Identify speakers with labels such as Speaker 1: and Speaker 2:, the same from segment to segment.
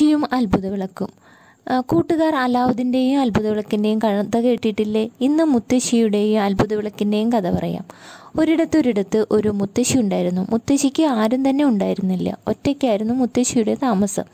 Speaker 1: ഋഷിയും അത്ഭുതവിളക്കും കൂട്ടുകാർ അലാവുദ്ദീൻ്റെയും അത്ഭുതവിളക്കിൻ്റെയും കഥ കേട്ടിട്ടില്ലേ ഇന്ന് മുത്തശ്ശിയുടെയും അത്ഭുതവിളക്കിൻ്റെയും കഥ പറയാം ഒരിടത്തൊരിടത്ത് ഒരു മുത്തശ്ശി ഉണ്ടായിരുന്നു മുത്തശ്ശിക്ക് ആരും തന്നെ ഉണ്ടായിരുന്നില്ല ഒറ്റയ്ക്കായിരുന്നു മുത്തശ്ശിയുടെ താമസം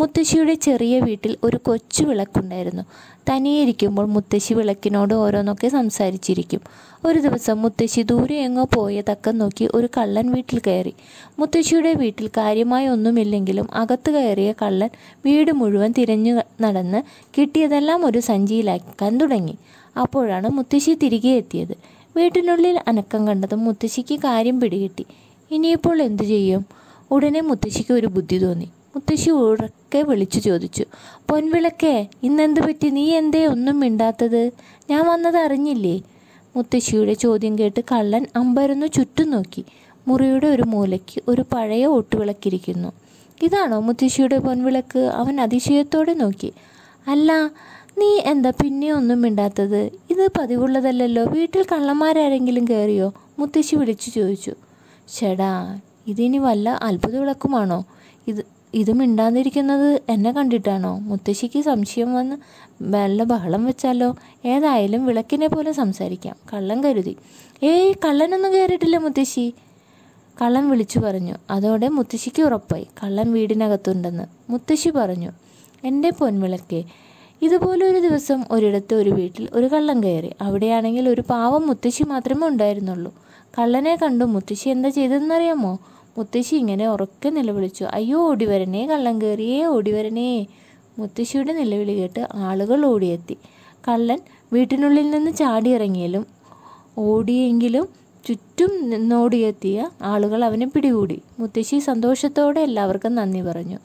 Speaker 1: മുത്തശ്ശിയുടെ ചെറിയ വീട്ടിൽ ഒരു കൊച്ചു വിളക്കുണ്ടായിരുന്നു തനിയിരിക്കുമ്പോൾ മുത്തശ്ശി വിളക്കിനോട് ഓരോന്നൊക്കെ സംസാരിച്ചിരിക്കും ഒരു ദിവസം മുത്തശ്ശി ദൂരെ എങ്ങോ പോയ തക്കം നോക്കി ഒരു കള്ളൻ വീട്ടിൽ കയറി മുത്തശ്ശിയുടെ വീട്ടിൽ കാര്യമായി ഒന്നുമില്ലെങ്കിലും അകത്ത് കയറിയ കള്ളൻ വീട് മുഴുവൻ തിരഞ്ഞു നടന്ന് കിട്ടിയതെല്ലാം ഒരു സഞ്ചിയിലാക്കാൻ തുടങ്ങി അപ്പോഴാണ് മുത്തശ്ശി തിരികെ എത്തിയത് വീട്ടിനുള്ളിൽ അനക്കം കണ്ടതും മുത്തശ്ശിക്ക് കാര്യം പിടികിട്ടി ഇനിയിപ്പോൾ എന്തു ചെയ്യും ഉടനെ മുത്തശ്ശിക്ക് ഒരു ബുദ്ധി തോന്നി മുത്തശ്ശി ഉറക്കെ വിളിച്ചു ചോദിച്ചു പൊൻവിളക്കേ ഇന്നെന്ത് പറ്റി നീ എന്തേ ഒന്നും മിണ്ടാത്തത് ഞാൻ വന്നത് അറിഞ്ഞില്ലേ മുത്തശ്ശിയുടെ ചോദ്യം കേട്ട് കള്ളൻ അമ്പരന്നു ചുറ്റും നോക്കി മുറിയുടെ ഒരു മൂലയ്ക്ക് ഒരു പഴയ ഒട്ടുവിളക്കിരിക്കുന്നു ഇതാണോ മുത്തശ്ശിയുടെ പൊൻവിളക്ക് അവൻ അതിശയത്തോടെ നോക്കി അല്ല നീ എന്താ പിന്നെ ഒന്നും മിണ്ടാത്തത് ഇത് പതിവുള്ളതല്ലല്ലോ വീട്ടിൽ കള്ളന്മാരാരെങ്കിലും കയറിയോ മുത്തശ്ശി വിളിച്ചു ചോദിച്ചു ചേടാ ഇതിനി വല്ല അത്ഭുത വിളക്കുമാണോ ഇത് ഇത് മിണ്ടാതിരിക്കുന്നത് എന്നെ കണ്ടിട്ടാണോ മുത്തശ്ശിക്ക് സംശയം വന്ന് വല്ല ബഹളം വെച്ചാലോ ഏതായാലും വിളക്കിനെ പോലെ സംസാരിക്കാം കള്ളൻ കരുതി ഏയ് കള്ളനൊന്നും കയറിയിട്ടില്ല മുത്തശ്ശി കള്ളൻ വിളിച്ചു പറഞ്ഞു അതോടെ മുത്തശ്ശിക്ക് ഉറപ്പായി കള്ളൻ വീടിനകത്തുണ്ടെന്ന് മുത്തശ്ശി പറഞ്ഞു എൻ്റെ പൊൻവിളക്കേ ഇതുപോലെ ഒരു ദിവസം ഒരിടത്ത് ഒരു വീട്ടിൽ ഒരു കള്ളൻ കയറി അവിടെയാണെങ്കിൽ ഒരു പാവം മുത്തശ്ശി മാത്രമേ ഉണ്ടായിരുന്നുള്ളൂ കള്ളനെ കണ്ടു മുത്തശ്ശി എന്താ ചെയ്തതെന്നറിയാമോ മുത്തശ്ശി ഇങ്ങനെ ഉറക്കെ നിലവിളിച്ചു അയ്യോ ഓടിവരനേ കള്ളൻ കയറിയേ ഓടിവരണേ മുത്തശ്ശിയുടെ നിലവിളി കേട്ട് ആളുകൾ ഓടിയെത്തി കള്ളൻ വീട്ടിനുള്ളിൽ നിന്ന് ചാടിയിറങ്ങിയാലും ഓടിയെങ്കിലും ചുറ്റും നിന്നോടിയെത്തിയ ആളുകൾ അവനെ പിടികൂടി മുത്തശ്ശി സന്തോഷത്തോടെ എല്ലാവർക്കും നന്ദി പറഞ്ഞു